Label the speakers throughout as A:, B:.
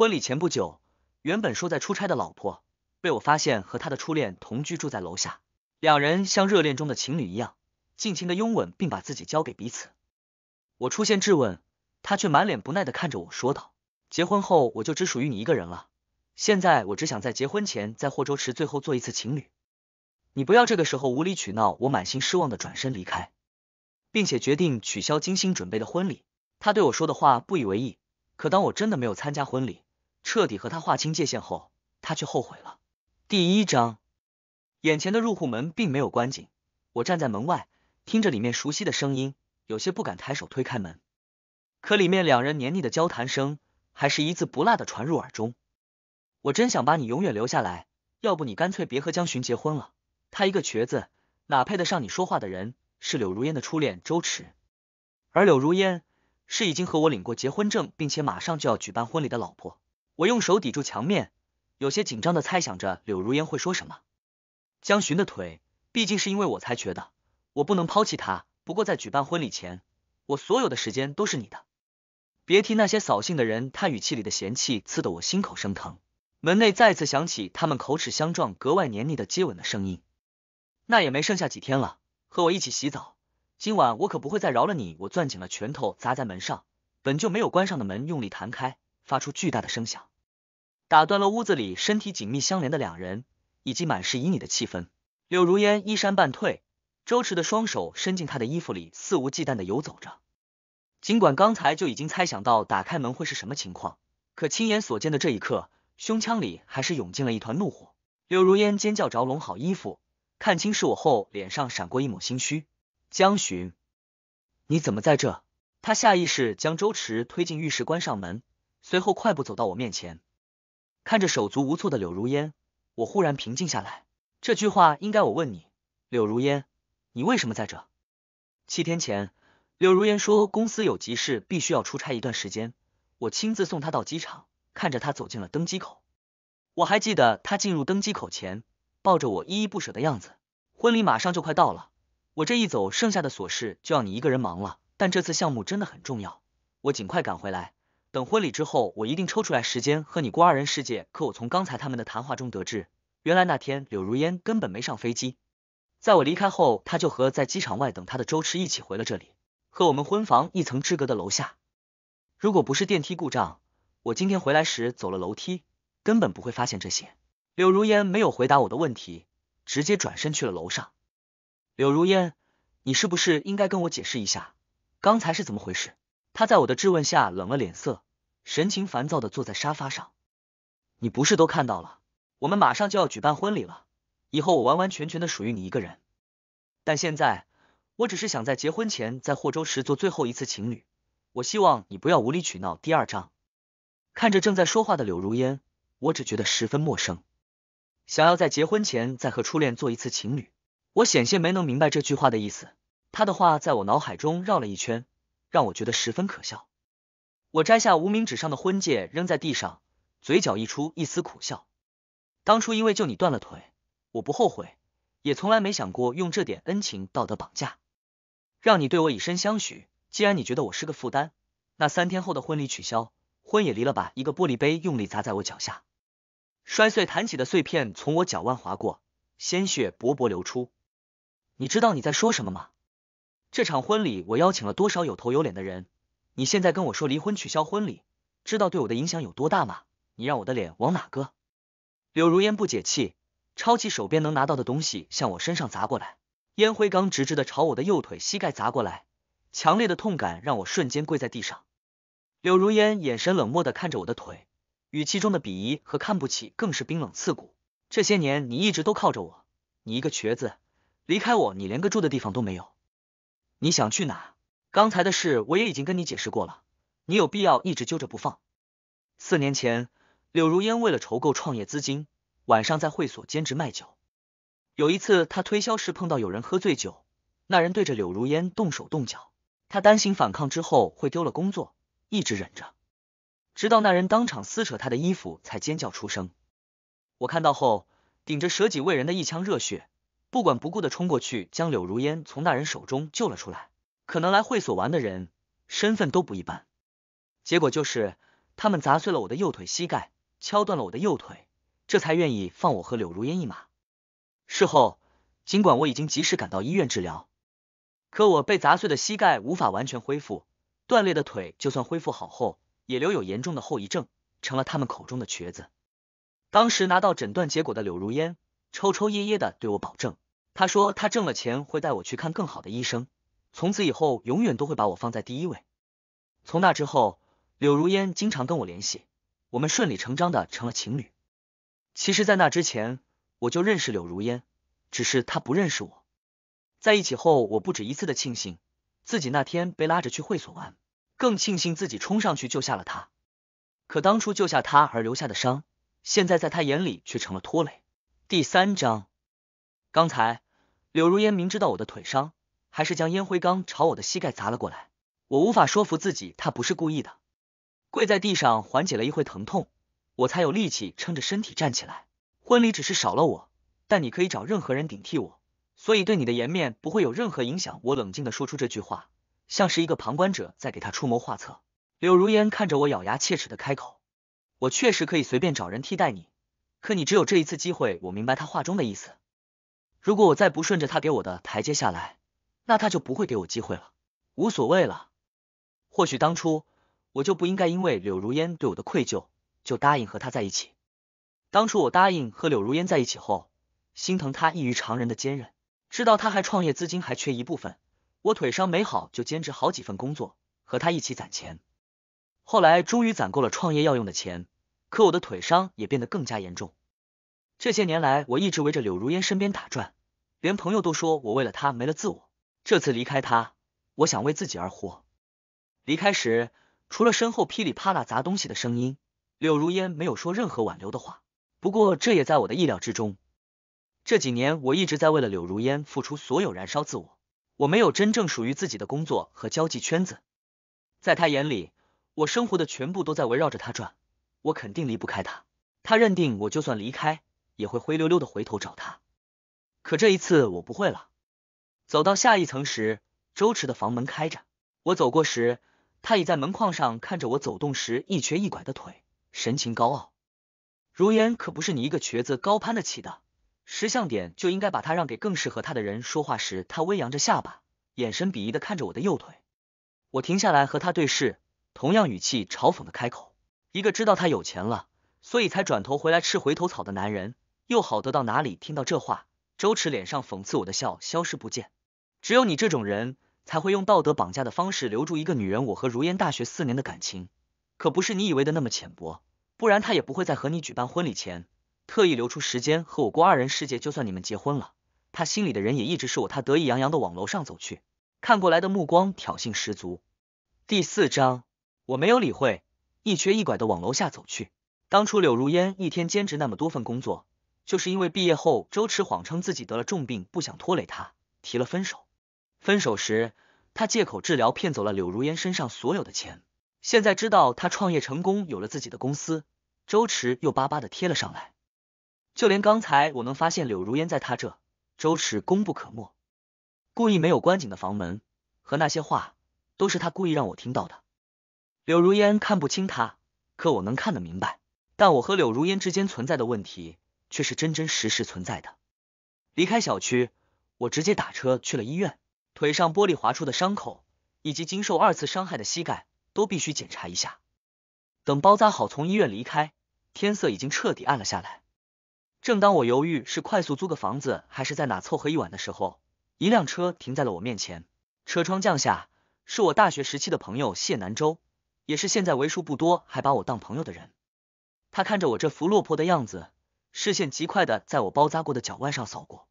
A: 婚礼前不久，原本说在出差的老婆被我发现和他的初恋同居住在楼下，两人像热恋中的情侣一样，尽情的拥吻，并把自己交给彼此。我出现质问，他却满脸不耐的看着我说道：“结婚后我就只属于你一个人了，现在我只想在结婚前在霍州池最后做一次情侣，你不要这个时候无理取闹。”我满心失望的转身离开，并且决定取消精心准备的婚礼。他对我说的话不以为意，可当我真的没有参加婚礼。彻底和他划清界限后，他却后悔了。第一章，眼前的入户门并没有关紧，我站在门外，听着里面熟悉的声音，有些不敢抬手推开门。可里面两人黏腻的交谈声，还是一字不落的传入耳中。我真想把你永远留下来，要不你干脆别和江巡结婚了。他一个瘸子，哪配得上你？说话的人是柳如烟的初恋周迟，而柳如烟是已经和我领过结婚证，并且马上就要举办婚礼的老婆。我用手抵住墙面，有些紧张的猜想着柳如烟会说什么。江巡的腿毕竟是因为我才瘸的，我不能抛弃他。不过在举办婚礼前，我所有的时间都是你的。别提那些扫兴的人，他语气里的嫌弃刺得我心口生疼。门内再次响起他们口齿相撞、格外黏腻的接吻的声音。那也没剩下几天了，和我一起洗澡。今晚我可不会再饶了你。我攥紧了拳头砸在门上，本就没有关上的门用力弹开，发出巨大的声响。打断了屋子里身体紧密相连的两人，以及满是旖旎的气氛。柳如烟衣衫半退，周池的双手伸进她的衣服里，肆无忌惮的游走着。尽管刚才就已经猜想到打开门会是什么情况，可亲眼所见的这一刻，胸腔里还是涌进了一团怒火。柳如烟尖叫着拢好衣服，看清是我后，脸上闪过一抹心虚。江巡，你怎么在这？他下意识将周池推进浴室，关上门，随后快步走到我面前。看着手足无措的柳如烟，我忽然平静下来。这句话应该我问你，柳如烟，你为什么在这？七天前，柳如烟说公司有急事，必须要出差一段时间，我亲自送她到机场，看着她走进了登机口，我还记得她进入登机口前抱着我依依不舍的样子。婚礼马上就快到了，我这一走，剩下的琐事就要你一个人忙了。但这次项目真的很重要，我尽快赶回来。等婚礼之后，我一定抽出来时间和你过二人世界。可我从刚才他们的谈话中得知，原来那天柳如烟根本没上飞机，在我离开后，她就和在机场外等她的周迟一起回了这里，和我们婚房一层之隔的楼下。如果不是电梯故障，我今天回来时走了楼梯，根本不会发现这些。柳如烟没有回答我的问题，直接转身去了楼上。柳如烟，你是不是应该跟我解释一下，刚才是怎么回事？他在我的质问下冷了脸色，神情烦躁的坐在沙发上。你不是都看到了，我们马上就要举办婚礼了，以后我完完全全的属于你一个人。但现在，我只是想在结婚前在霍州时做最后一次情侣。我希望你不要无理取闹。第二章，看着正在说话的柳如烟，我只觉得十分陌生。想要在结婚前再和初恋做一次情侣，我险些没能明白这句话的意思。他的话在我脑海中绕了一圈。让我觉得十分可笑。我摘下无名指上的婚戒扔在地上，嘴角溢出一丝苦笑。当初因为救你断了腿，我不后悔，也从来没想过用这点恩情道德绑架，让你对我以身相许。既然你觉得我是个负担，那三天后的婚礼取消，婚也离了吧。一个玻璃杯用力砸在我脚下，摔碎弹起的碎片从我脚腕划过，鲜血薄薄流出。你知道你在说什么吗？这场婚礼我邀请了多少有头有脸的人？你现在跟我说离婚取消婚礼，知道对我的影响有多大吗？你让我的脸往哪搁？柳如烟不解气，抄起手边能拿到的东西向我身上砸过来，烟灰缸直直的朝我的右腿膝盖砸过来，强烈的痛感让我瞬间跪在地上。柳如烟眼神冷漠的看着我的腿，语气中的鄙夷和看不起更是冰冷刺骨。这些年你一直都靠着我，你一个瘸子，离开我你连个住的地方都没有。你想去哪？刚才的事我也已经跟你解释过了，你有必要一直揪着不放。四年前，柳如烟为了筹够创业资金，晚上在会所兼职卖酒。有一次，他推销时碰到有人喝醉酒，那人对着柳如烟动手动脚，他担心反抗之后会丢了工作，一直忍着，直到那人当场撕扯他的衣服，才尖叫出声。我看到后，顶着舍己为人的一腔热血。不管不顾的冲过去，将柳如烟从那人手中救了出来。可能来会所玩的人身份都不一般，结果就是他们砸碎了我的右腿膝盖，敲断了我的右腿，这才愿意放我和柳如烟一马。事后，尽管我已经及时赶到医院治疗，可我被砸碎的膝盖无法完全恢复，断裂的腿就算恢复好后，也留有严重的后遗症，成了他们口中的瘸子。当时拿到诊断结果的柳如烟。抽抽噎噎的对我保证，他说他挣了钱会带我去看更好的医生，从此以后永远都会把我放在第一位。从那之后，柳如烟经常跟我联系，我们顺理成章的成了情侣。其实，在那之前我就认识柳如烟，只是她不认识我。在一起后，我不止一次的庆幸自己那天被拉着去会所玩，更庆幸自己冲上去救下了她。可当初救下她而留下的伤，现在在她眼里却成了拖累。第三章，刚才柳如烟明知道我的腿伤，还是将烟灰缸朝我的膝盖砸了过来。我无法说服自己，她不是故意的。跪在地上缓解了一会疼痛，我才有力气撑着身体站起来。婚礼只是少了我，但你可以找任何人顶替我，所以对你的颜面不会有任何影响。我冷静地说出这句话，像是一个旁观者在给他出谋划策。柳如烟看着我，咬牙切齿的开口：“我确实可以随便找人替代你。”可你只有这一次机会，我明白他话中的意思。如果我再不顺着他给我的台阶下来，那他就不会给我机会了。无所谓了，或许当初我就不应该因为柳如烟对我的愧疚，就答应和他在一起。当初我答应和柳如烟在一起后，心疼她异于常人的坚韧，知道她还创业资金还缺一部分，我腿伤没好就兼职好几份工作，和她一起攒钱。后来终于攒够了创业要用的钱。可我的腿伤也变得更加严重。这些年来，我一直围着柳如烟身边打转，连朋友都说我为了她没了自我。这次离开她，我想为自己而活。离开时，除了身后噼里啪啦砸东西的声音，柳如烟没有说任何挽留的话。不过这也在我的意料之中。这几年，我一直在为了柳如烟付出所有，燃烧自我。我没有真正属于自己的工作和交际圈子，在他眼里，我生活的全部都在围绕着他转。我肯定离不开他，他认定我就算离开，也会灰溜溜的回头找他。可这一次我不会了。走到下一层时，周池的房门开着，我走过时，他倚在门框上看着我走动时一瘸一拐的腿，神情高傲。如烟可不是你一个瘸子高攀得起的，识相点就应该把他让给更适合他的人。说话时，他微扬着下巴，眼神鄙夷的看着我的右腿。我停下来和他对视，同样语气嘲讽的开口。一个知道他有钱了，所以才转头回来吃回头草的男人，又好得到哪里？听到这话，周驰脸上讽刺我的笑消失不见。只有你这种人才会用道德绑架的方式留住一个女人。我和如烟大学四年的感情，可不是你以为的那么浅薄，不然他也不会在和你举办婚礼前，特意留出时间和我过二人世界。就算你们结婚了，他心里的人也一直是我。他得意洋洋的往楼上走去，看过来的目光挑衅十足。第四章，我没有理会。一瘸一拐的往楼下走去。当初柳如烟一天兼职那么多份工作，就是因为毕业后周迟谎称自己得了重病，不想拖累他，提了分手。分手时，他借口治疗骗走了柳如烟身上所有的钱。现在知道他创业成功，有了自己的公司，周迟又巴巴的贴了上来。就连刚才我能发现柳如烟在他这，周迟功不可没。故意没有关紧的房门和那些话，都是他故意让我听到的。柳如烟看不清他，可我能看得明白。但我和柳如烟之间存在的问题，却是真真实实存在的。离开小区，我直接打车去了医院，腿上玻璃划出的伤口以及经受二次伤害的膝盖都必须检查一下。等包扎好，从医院离开，天色已经彻底暗了下来。正当我犹豫是快速租个房子，还是在哪凑合一晚的时候，一辆车停在了我面前，车窗降下，是我大学时期的朋友谢南洲。也是现在为数不多还把我当朋友的人。他看着我这副落魄的样子，视线极快的在我包扎过的脚腕上扫过，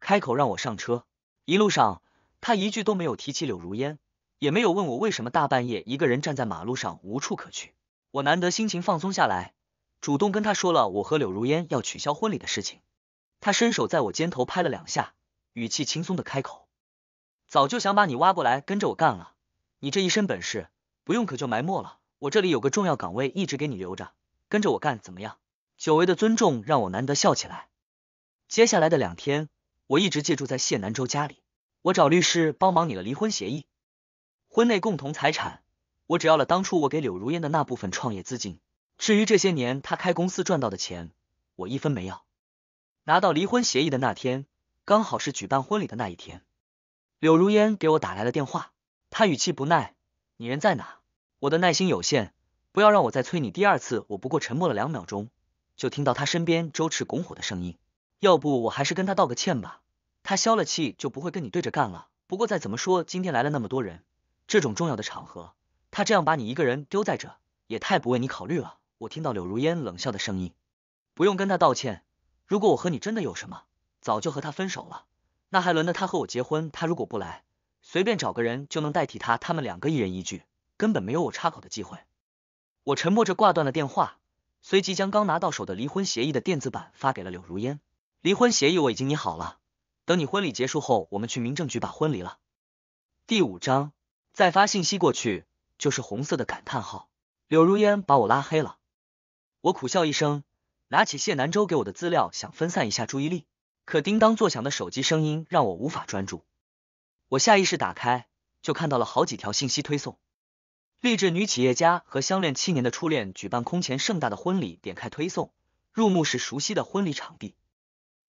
A: 开口让我上车。一路上，他一句都没有提起柳如烟，也没有问我为什么大半夜一个人站在马路上无处可去。我难得心情放松下来，主动跟他说了我和柳如烟要取消婚礼的事情。他伸手在我肩头拍了两下，语气轻松的开口：“早就想把你挖过来跟着我干了，你这一身本事。”不用可就埋没了。我这里有个重要岗位，一直给你留着，跟着我干怎么样？久违的尊重让我难得笑起来。接下来的两天，我一直借住在谢南州家里。我找律师帮忙拟了离婚协议，婚内共同财产我只要了当初我给柳如烟的那部分创业资金。至于这些年他开公司赚到的钱，我一分没要。拿到离婚协议的那天，刚好是举办婚礼的那一天。柳如烟给我打来了电话，她语气不耐：“你人在哪？”我的耐心有限，不要让我再催你第二次。我不过沉默了两秒钟，就听到他身边周赤拱火的声音。要不我还是跟他道个歉吧，他消了气就不会跟你对着干了。不过再怎么说，今天来了那么多人，这种重要的场合，他这样把你一个人丢在这，也太不为你考虑了。我听到柳如烟冷笑的声音，不用跟他道歉。如果我和你真的有什么，早就和他分手了，那还轮得他和我结婚？他如果不来，随便找个人就能代替他，他们两个一人一句。”根本没有我插口的机会，我沉默着挂断了电话，随即将刚拿到手的离婚协议的电子版发给了柳如烟。离婚协议我已经拟好了，等你婚礼结束后，我们去民政局把婚离了。第五章，再发信息过去就是红色的感叹号，柳如烟把我拉黑了。我苦笑一声，拿起谢南洲给我的资料想分散一下注意力，可叮当作响的手机声音让我无法专注。我下意识打开，就看到了好几条信息推送。励志女企业家和相恋七年的初恋举办空前盛大的婚礼。点开推送，入目是熟悉的婚礼场地。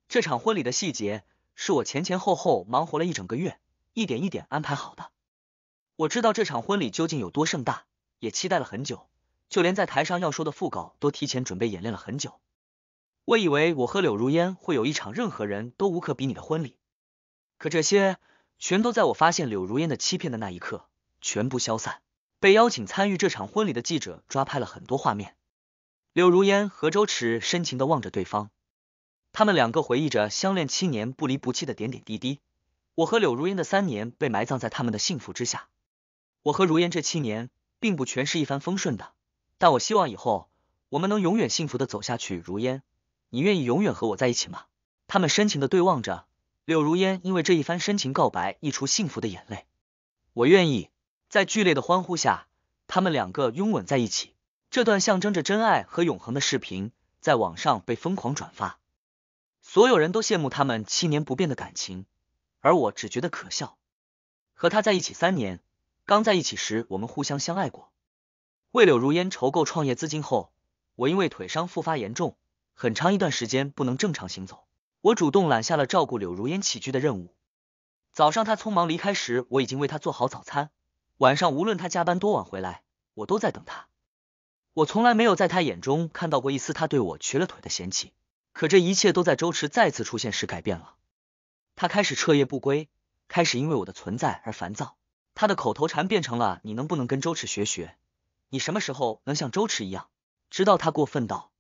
A: 这场婚礼的细节是我前前后后忙活了一整个月，一点一点安排好的。我知道这场婚礼究竟有多盛大，也期待了很久，就连在台上要说的副稿都提前准备演练了很久。我以为我和柳如烟会有一场任何人都无可比拟的婚礼，可这些全都在我发现柳如烟的欺骗的那一刻全部消散。被邀请参与这场婚礼的记者抓拍了很多画面，柳如烟和周驰深情的望着对方，他们两个回忆着相恋七年不离不弃的点点滴滴。我和柳如烟的三年被埋葬在他们的幸福之下。我和如烟这七年并不全是一帆风顺的，但我希望以后我们能永远幸福的走下去。如烟，你愿意永远和我在一起吗？他们深情的对望着，柳如烟因为这一番深情告白溢出幸福的眼泪。我愿意。在剧烈的欢呼下，他们两个拥吻在一起。这段象征着真爱和永恒的视频在网上被疯狂转发，所有人都羡慕他们七年不变的感情，而我只觉得可笑。和他在一起三年，刚在一起时我们互相相爱过。为柳如烟筹够创业资金后，我因为腿伤复发严重，很长一段时间不能正常行走。我主动揽下了照顾柳如烟起居的任务。早上他匆忙离开时，我已经为他做好早餐。晚上，无论他加班多晚回来，我都在等他。我从来没有在他眼中看到过一丝他对我瘸了腿的嫌弃。可这一切都在周迟再次出现时改变了。他开始彻夜不归，开始因为我的存在而烦躁。他的口头禅变成了“你能不能跟周迟学学？你什么时候能像周迟一样？”直到他过分到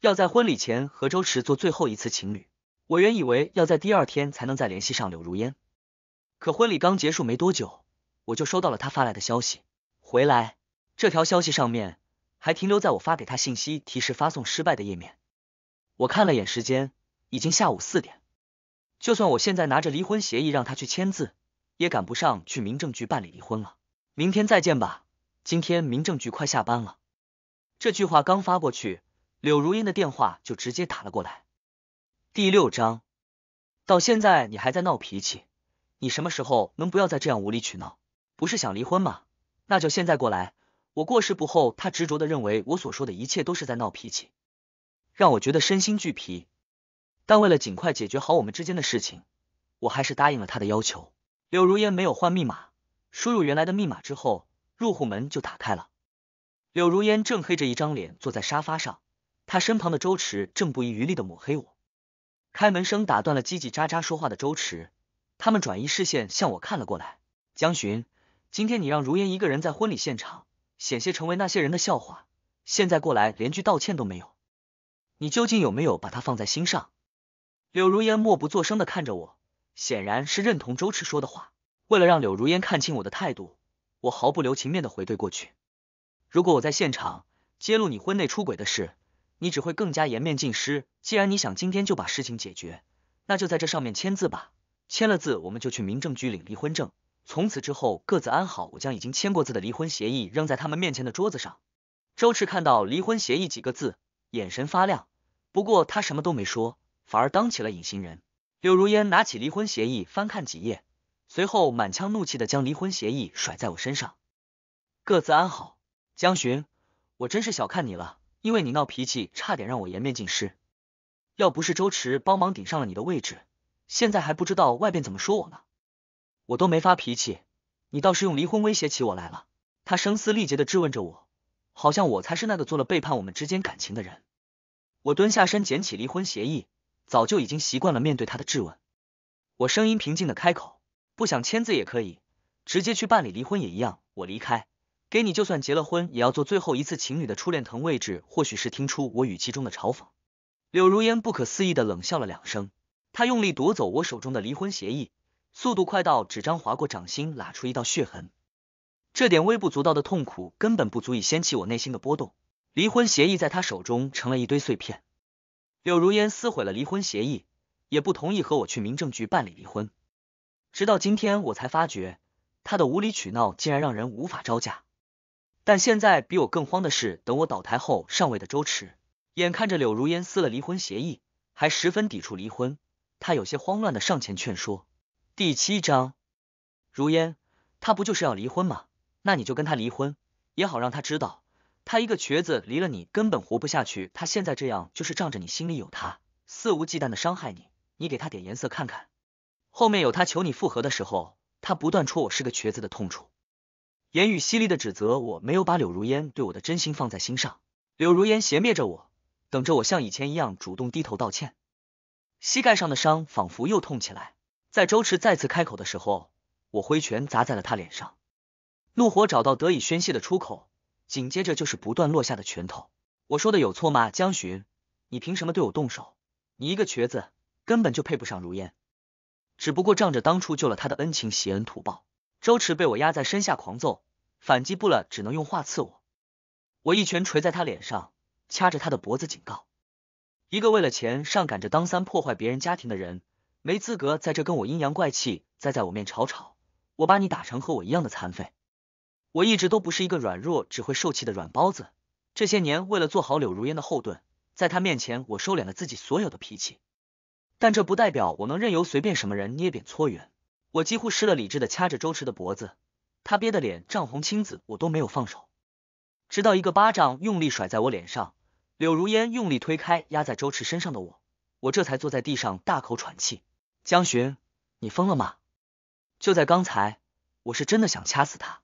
A: 要在婚礼前和周迟做最后一次情侣。我原以为要在第二天才能再联系上柳如烟，可婚礼刚结束没多久。我就收到了他发来的消息，回来，这条消息上面还停留在我发给他信息提示发送失败的页面。我看了眼时间，已经下午四点，就算我现在拿着离婚协议让他去签字，也赶不上去民政局办理离婚了。明天再见吧，今天民政局快下班了。这句话刚发过去，柳如烟的电话就直接打了过来。第六章，到现在你还在闹脾气，你什么时候能不要再这样无理取闹？不是想离婚吗？那就现在过来。我过世不后，他执着的认为我所说的一切都是在闹脾气，让我觉得身心俱疲。但为了尽快解决好我们之间的事情，我还是答应了他的要求。柳如烟没有换密码，输入原来的密码之后，入户门就打开了。柳如烟正黑着一张脸坐在沙发上，她身旁的周池正不遗余力的抹黑我。开门声打断了叽叽喳喳说话的周池，他们转移视线向我看了过来。江巡。今天你让如烟一个人在婚礼现场，险些成为那些人的笑话。现在过来，连句道歉都没有，你究竟有没有把她放在心上？柳如烟默不作声的看着我，显然是认同周驰说的话。为了让柳如烟看清我的态度，我毫不留情面的回怼过去。如果我在现场揭露你婚内出轨的事，你只会更加颜面尽失。既然你想今天就把事情解决，那就在这上面签字吧。签了字，我们就去民政局领离婚证。从此之后各自安好，我将已经签过字的离婚协议扔在他们面前的桌子上。周驰看到离婚协议几个字，眼神发亮，不过他什么都没说，反而当起了隐形人。柳如烟拿起离婚协议翻看几页，随后满腔怒气的将离婚协议甩在我身上。各自安好，江巡，我真是小看你了，因为你闹脾气，差点让我颜面尽失。要不是周驰帮忙顶上了你的位置，现在还不知道外边怎么说我呢。我都没发脾气，你倒是用离婚威胁起我来了。他声嘶力竭的质问着我，好像我才是那个做了背叛我们之间感情的人。我蹲下身捡起离婚协议，早就已经习惯了面对他的质问。我声音平静的开口，不想签字也可以，直接去办理离婚也一样。我离开，给你，就算结了婚，也要做最后一次情侣的初恋，腾位置。或许是听出我语气中的嘲讽，柳如烟不可思议的冷笑了两声，她用力夺走我手中的离婚协议。速度快到纸张划过掌心，拉出一道血痕。这点微不足道的痛苦根本不足以掀起我内心的波动。离婚协议在他手中成了一堆碎片。柳如烟撕毁了离婚协议，也不同意和我去民政局办理离婚。直到今天，我才发觉他的无理取闹竟然让人无法招架。但现在比我更慌的是，等我倒台后上位的周迟，眼看着柳如烟撕了离婚协议，还十分抵触离婚，他有些慌乱的上前劝说。第七章，如烟，他不就是要离婚吗？那你就跟他离婚也好，让他知道，他一个瘸子离了你根本活不下去。他现在这样就是仗着你心里有他，肆无忌惮的伤害你。你给他点颜色看看。后面有他求你复合的时候，他不断戳我是个瘸子的痛处，言语犀利的指责我没有把柳如烟对我的真心放在心上。柳如烟斜睨着我，等着我像以前一样主动低头道歉。膝盖上的伤仿佛又痛起来。在周池再次开口的时候，我挥拳砸在了他脸上，怒火找到得以宣泄的出口，紧接着就是不断落下的拳头。我说的有错吗？江巡，你凭什么对我动手？你一个瘸子，根本就配不上如烟。只不过仗着当初救了他的恩情，携恩图报。周池被我压在身下狂揍，反击不了，只能用话刺我。我一拳捶在他脸上，掐着他的脖子警告：一个为了钱上赶着当三破坏别人家庭的人。没资格在这跟我阴阳怪气，再在我面吵吵，我把你打成和我一样的残废。我一直都不是一个软弱，只会受气的软包子。这些年为了做好柳如烟的后盾，在她面前我收敛了自己所有的脾气，但这不代表我能任由随便什么人捏扁搓圆。我几乎失了理智的掐着周池的脖子，他憋的脸涨红青紫，我都没有放手，直到一个巴掌用力甩在我脸上，柳如烟用力推开压在周池身上的我。我这才坐在地上大口喘气，江巡，你疯了吗？就在刚才，我是真的想掐死他，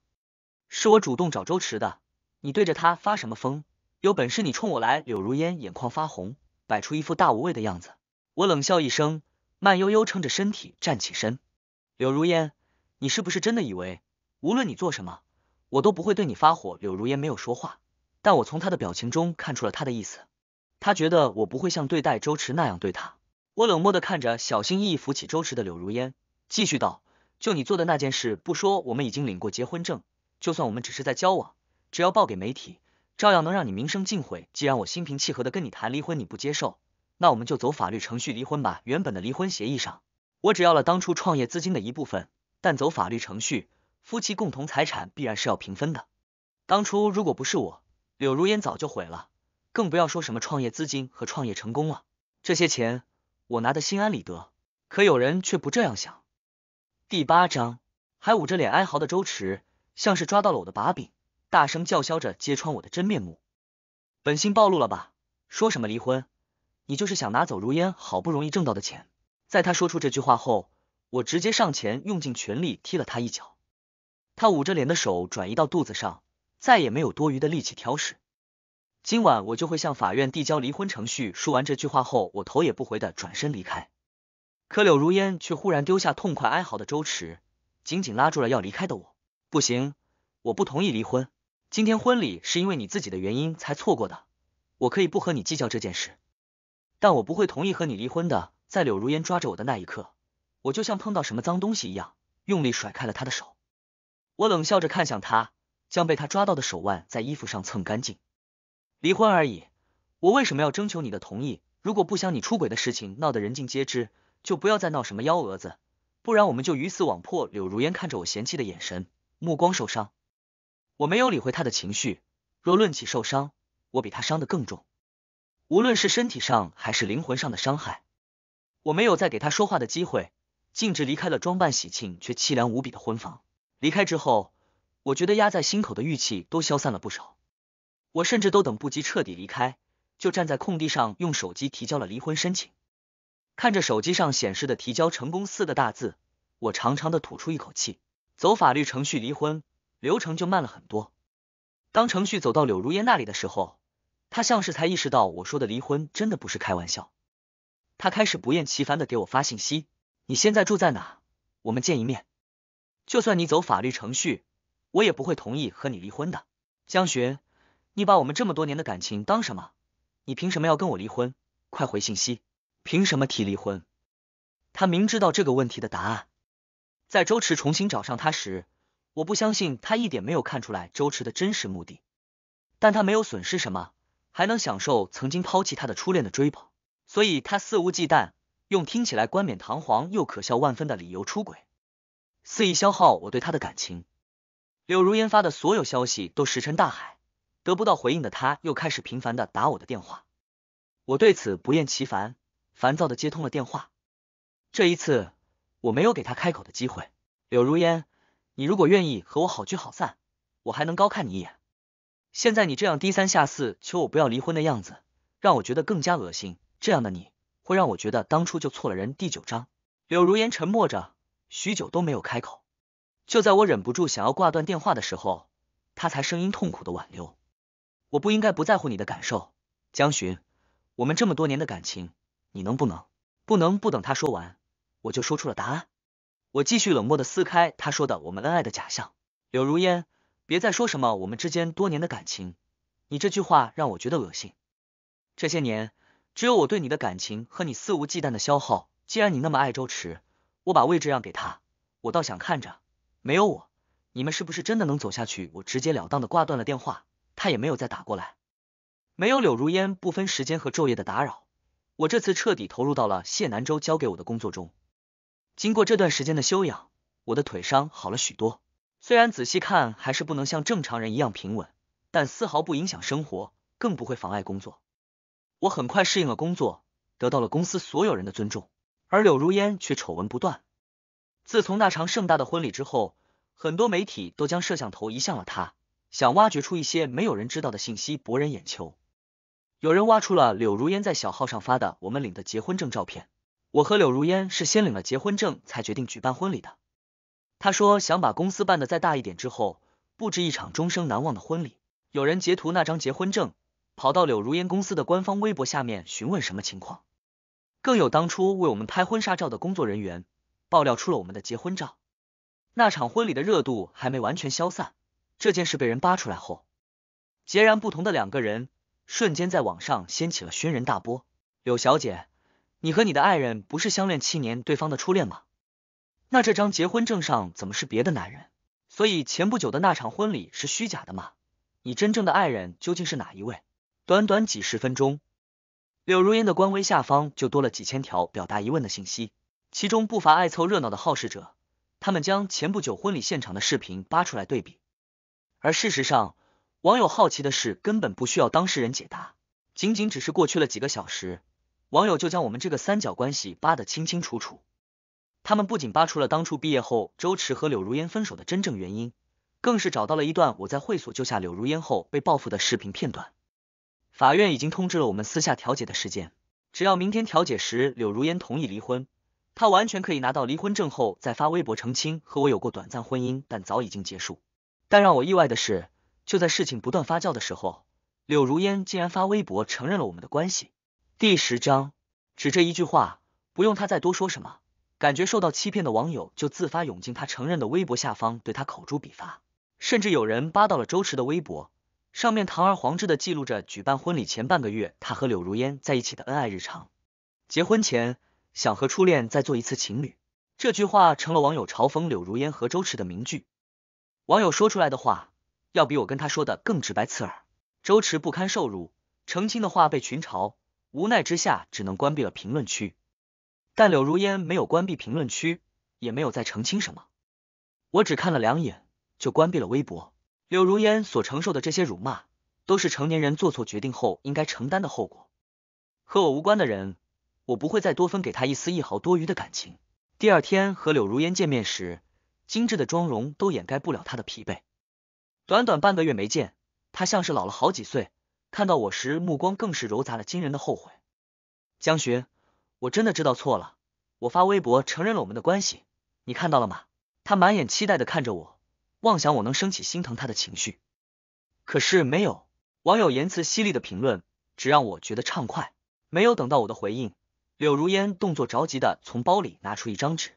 A: 是我主动找周迟的，你对着他发什么疯？有本事你冲我来！柳如烟眼眶发红，摆出一副大无畏的样子。我冷笑一声，慢悠悠撑着身体站起身。柳如烟，你是不是真的以为，无论你做什么，我都不会对你发火？柳如烟没有说话，但我从她的表情中看出了她的意思。他觉得我不会像对待周池那样对他。我冷漠的看着，小心翼翼扶起周池的柳如烟，继续道：“就你做的那件事不说，我们已经领过结婚证。就算我们只是在交往，只要报给媒体，照样能让你名声尽毁。既然我心平气和的跟你谈离婚，你不接受，那我们就走法律程序离婚吧。原本的离婚协议上，我只要了当初创业资金的一部分，但走法律程序，夫妻共同财产必然是要平分的。当初如果不是我，柳如烟早就毁了。”更不要说什么创业资金和创业成功了，这些钱我拿得心安理得。可有人却不这样想。第八章，还捂着脸哀嚎的周池，像是抓到了我的把柄，大声叫嚣着揭穿我的真面目，本性暴露了吧？说什么离婚，你就是想拿走如烟好不容易挣到的钱。在他说出这句话后，我直接上前用尽全力踢了他一脚。他捂着脸的手转移到肚子上，再也没有多余的力气挑事。今晚我就会向法院递交离婚程序。说完这句话后，我头也不回的转身离开。可柳如烟却忽然丢下痛快哀嚎的周迟，紧紧拉住了要离开的我。不行，我不同意离婚。今天婚礼是因为你自己的原因才错过的，我可以不和你计较这件事，但我不会同意和你离婚的。在柳如烟抓着我的那一刻，我就像碰到什么脏东西一样，用力甩开了她的手。我冷笑着看向她，将被她抓到的手腕在衣服上蹭干净。离婚而已，我为什么要征求你的同意？如果不想你出轨的事情闹得人尽皆知，就不要再闹什么幺蛾子，不然我们就鱼死网破。柳如烟看着我嫌弃的眼神，目光受伤。我没有理会他的情绪，若论起受伤，我比他伤得更重，无论是身体上还是灵魂上的伤害。我没有再给他说话的机会，径直离开了装扮喜庆却凄凉无比的婚房。离开之后，我觉得压在心口的郁气都消散了不少。我甚至都等不及彻底离开，就站在空地上用手机提交了离婚申请。看着手机上显示的“提交成功”四个大字，我长长的吐出一口气。走法律程序离婚流程就慢了很多。当程序走到柳如烟那里的时候，他像是才意识到我说的离婚真的不是开玩笑。他开始不厌其烦的给我发信息：“你现在住在哪？我们见一面。就算你走法律程序，我也不会同意和你离婚的，江巡。”你把我们这么多年的感情当什么？你凭什么要跟我离婚？快回信息！凭什么提离婚？他明知道这个问题的答案。在周池重新找上他时，我不相信他一点没有看出来周池的真实目的，但他没有损失什么，还能享受曾经抛弃他的初恋的追捧，所以他肆无忌惮，用听起来冠冕堂皇又可笑万分的理由出轨，肆意消耗我对他的感情。柳如烟发的所有消息都石沉大海。得不到回应的他，又开始频繁的打我的电话，我对此不厌其烦，烦躁的接通了电话。这一次我没有给他开口的机会。柳如烟，你如果愿意和我好聚好散，我还能高看你一眼。现在你这样低三下四求我不要离婚的样子，让我觉得更加恶心。这样的你会让我觉得当初就错了人。第九章，柳如烟沉默着，许久都没有开口。就在我忍不住想要挂断电话的时候，他才声音痛苦的挽留。我不应该不在乎你的感受，江巡，我们这么多年的感情，你能不能不能不等他说完，我就说出了答案。我继续冷漠的撕开他说的我们恩爱的假象。柳如烟，别再说什么我们之间多年的感情，你这句话让我觉得恶心。这些年，只有我对你的感情和你肆无忌惮的消耗。既然你那么爱周池，我把位置让给他，我倒想看着，没有我，你们是不是真的能走下去？我直截了当的挂断了电话。他也没有再打过来，没有柳如烟不分时间和昼夜的打扰，我这次彻底投入到了谢南州交给我的工作中。经过这段时间的休养，我的腿伤好了许多，虽然仔细看还是不能像正常人一样平稳，但丝毫不影响生活，更不会妨碍工作。我很快适应了工作，得到了公司所有人的尊重，而柳如烟却丑闻不断。自从那场盛大的婚礼之后，很多媒体都将摄像头移向了她。想挖掘出一些没有人知道的信息，博人眼球。有人挖出了柳如烟在小号上发的我们领的结婚证照片。我和柳如烟是先领了结婚证，才决定举办婚礼的。他说想把公司办的再大一点，之后布置一场终生难忘的婚礼。有人截图那张结婚证，跑到柳如烟公司的官方微博下面询问什么情况。更有当初为我们拍婚纱照的工作人员爆料出了我们的结婚照。那场婚礼的热度还没完全消散。这件事被人扒出来后，截然不同的两个人瞬间在网上掀起了轩然大波。柳小姐，你和你的爱人不是相恋七年，对方的初恋吗？那这张结婚证上怎么是别的男人？所以前不久的那场婚礼是虚假的吗？你真正的爱人究竟是哪一位？短短几十分钟，柳如烟的官微下方就多了几千条表达疑问的信息，其中不乏爱凑热闹的好事者，他们将前不久婚礼现场的视频扒出来对比。而事实上，网友好奇的事根本不需要当事人解答，仅仅只是过去了几个小时，网友就将我们这个三角关系扒得清清楚楚。他们不仅扒出了当初毕业后周驰和柳如烟分手的真正原因，更是找到了一段我在会所救下柳如烟后被报复的视频片段。法院已经通知了我们私下调解的时间，只要明天调解时柳如烟同意离婚，她完全可以拿到离婚证后再发微博澄清和我有过短暂婚姻，但早已经结束。但让我意外的是，就在事情不断发酵的时候，柳如烟竟然发微博承认了我们的关系。第十章，只这一句话，不用他再多说什么，感觉受到欺骗的网友就自发涌进他承认的微博下方，对他口诛笔伐，甚至有人扒到了周迟的微博，上面堂而皇之的记录着举办婚礼前半个月他和柳如烟在一起的恩爱日常。结婚前想和初恋再做一次情侣，这句话成了网友嘲讽柳如烟和周迟的名句。网友说出来的话，要比我跟他说的更直白刺耳。周驰不堪受辱，澄清的话被群嘲，无奈之下只能关闭了评论区。但柳如烟没有关闭评论区，也没有再澄清什么。我只看了两眼就关闭了微博。柳如烟所承受的这些辱骂，都是成年人做错决定后应该承担的后果。和我无关的人，我不会再多分给他一丝一毫多余的感情。第二天和柳如烟见面时。精致的妆容都掩盖不了她的疲惫，短短半个月没见，她像是老了好几岁。看到我时，目光更是揉杂了惊人的后悔。江巡，我真的知道错了，我发微博承认了我们的关系，你看到了吗？他满眼期待的看着我，妄想我能升起心疼他的情绪，可是没有。网友言辞犀利的评论，只让我觉得畅快。没有等到我的回应，柳如烟动作着急的从包里拿出一张纸，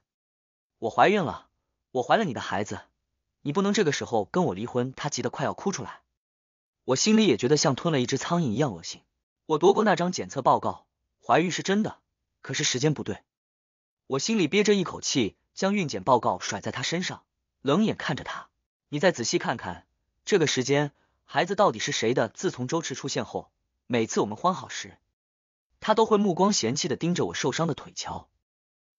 A: 我怀孕了。我怀了你的孩子，你不能这个时候跟我离婚。他急得快要哭出来，我心里也觉得像吞了一只苍蝇一样恶心。我夺过那张检测报告，怀孕是真的，可是时间不对。我心里憋着一口气，将孕检报告甩在他身上，冷眼看着他。你再仔细看看这个时间，孩子到底是谁的？自从周池出现后，每次我们欢好时，他都会目光嫌弃的盯着我受伤的腿瞧，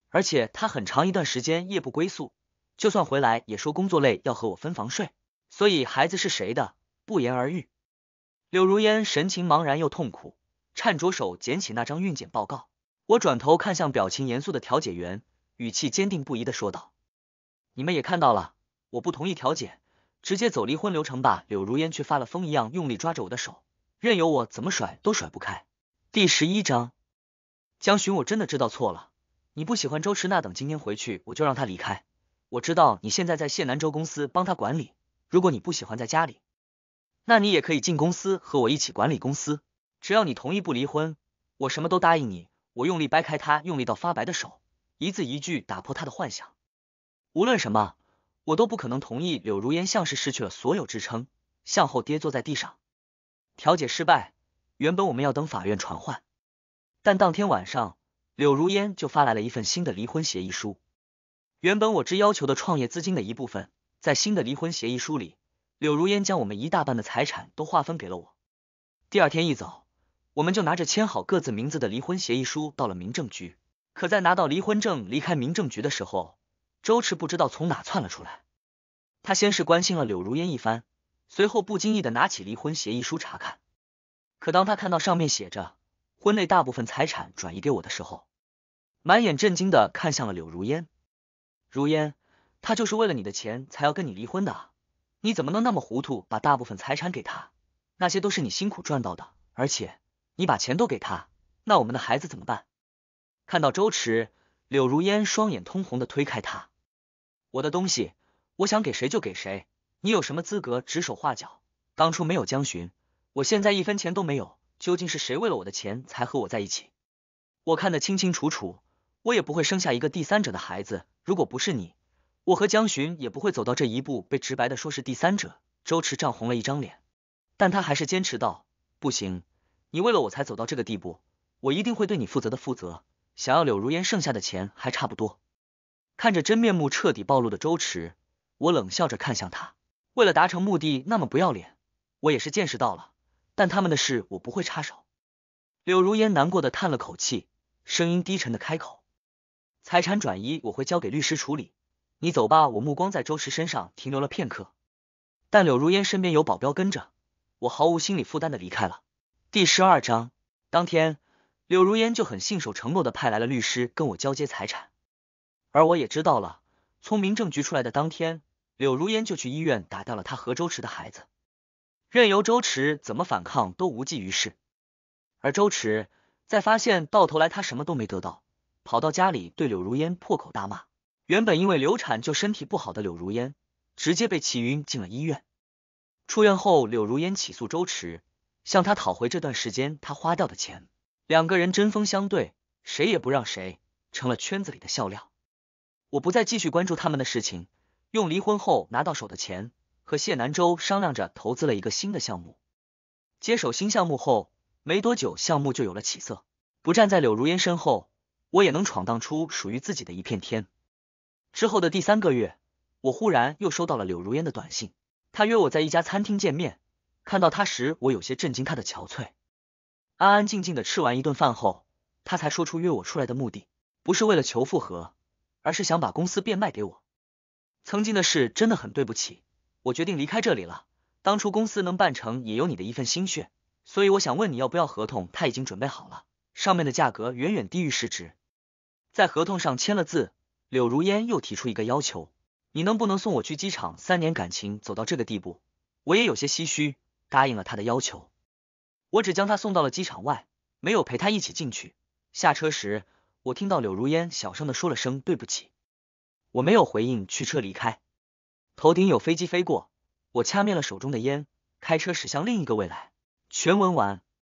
A: 而且他很长一段时间夜不归宿。就算回来也说工作累，要和我分房睡，所以孩子是谁的不言而喻。柳如烟神情茫然又痛苦，颤着手捡起那张孕检报告。我转头看向表情严肃的调解员，语气坚定不移的说道：“你们也看到了，我不同意调解，直接走离婚流程吧。”柳如烟却发了疯一样，用力抓着我的手，任由我怎么甩都甩不开。第十一章，江寻，我真的知道错了，你不喜欢周迟那等，今天回去我就让他离开。我知道你现在在谢南州公司帮他管理，如果你不喜欢在家里，那你也可以进公司和我一起管理公司。只要你同意不离婚，我什么都答应你。我用力掰开他用力到发白的手，一字一句打破他的幻想。无论什么，我都不可能同意。柳如烟像是失去了所有支撑，向后跌坐在地上。调解失败，原本我们要等法院传唤，但当天晚上柳如烟就发来了一份新的离婚协议书。原本我只要求的创业资金的一部分，在新的离婚协议书里，柳如烟将我们一大半的财产都划分给了我。第二天一早，我们就拿着签好各自名字的离婚协议书到了民政局。可在拿到离婚证离开民政局的时候，周驰不知道从哪窜了出来。他先是关心了柳如烟一番，随后不经意的拿起离婚协议书查看。可当他看到上面写着婚内大部分财产转移给我的时候，满眼震惊的看向了柳如烟。如烟，他就是为了你的钱才要跟你离婚的，你怎么能那么糊涂，把大部分财产给他？那些都是你辛苦赚到的，而且你把钱都给他，那我们的孩子怎么办？看到周迟，柳如烟双眼通红的推开他，我的东西我想给谁就给谁，你有什么资格指手画脚？当初没有江巡，我现在一分钱都没有，究竟是谁为了我的钱才和我在一起？我看得清清楚楚，我也不会生下一个第三者的孩子。如果不是你，我和江巡也不会走到这一步，被直白的说是第三者。周池涨红了一张脸，但他还是坚持道：“不行，你为了我才走到这个地步，我一定会对你负责的负责。想要柳如烟剩下的钱还差不多。看着真面目彻底暴露的周池，我冷笑着看向他，为了达成目的那么不要脸，我也是见识到了。但他们的事我不会插手。柳如烟难过的叹了口气，声音低沉的开口。财产转移我会交给律师处理，你走吧。我目光在周池身上停留了片刻，但柳如烟身边有保镖跟着，我毫无心理负担的离开了。第十二章，当天柳如烟就很信守承诺的派来了律师跟我交接财产，而我也知道了，从民政局出来的当天，柳如烟就去医院打掉了她和周池的孩子，任由周池怎么反抗都无济于事，而周池在发现到头来他什么都没得到。跑到家里对柳如烟破口大骂。原本因为流产就身体不好的柳如烟，直接被气晕进了医院。出院后，柳如烟起诉周迟，向他讨回这段时间他花掉的钱。两个人针锋相对，谁也不让谁，成了圈子里的笑料。我不再继续关注他们的事情，用离婚后拿到手的钱和谢南洲商量着投资了一个新的项目。接手新项目后，没多久项目就有了起色。不站在柳如烟身后。我也能闯荡出属于自己的一片天。之后的第三个月，我忽然又收到了柳如烟的短信，她约我在一家餐厅见面。看到她时，我有些震惊，她的憔悴。安安静静的吃完一顿饭后，她才说出约我出来的目的，不是为了求复合，而是想把公司变卖给我。曾经的事真的很对不起，我决定离开这里了。当初公司能办成，也有你的一份心血，所以我想问你要不要合同，他已经准备好了，上面的价格远远低于市值。在合同上签了字，柳如烟又提出一个要求，你能不能送我去机场？三年感情走到这个地步，我也有些唏嘘，答应了他的要求，我只将他送到了机场外，没有陪他一起进去。下车时，我听到柳如烟小声的说了声对不起，我没有回应，驱车离开。头顶有飞机飞过，我掐灭了手中的烟，开车驶向另一个未来。全文完。